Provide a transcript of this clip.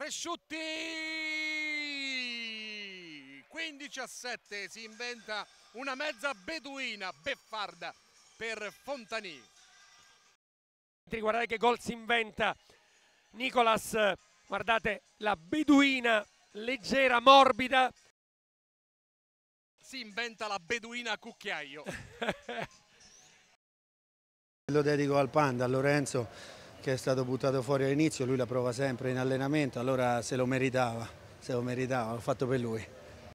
Resciutti 15 a 7 si inventa una mezza beduina beffarda per Fontanì guardate che gol si inventa Nicolas guardate la beduina leggera morbida si inventa la beduina a cucchiaio lo dedico al panda a Lorenzo che è stato buttato fuori all'inizio, lui la prova sempre in allenamento, allora se lo meritava, se lo meritava, l'ho fatto per lui.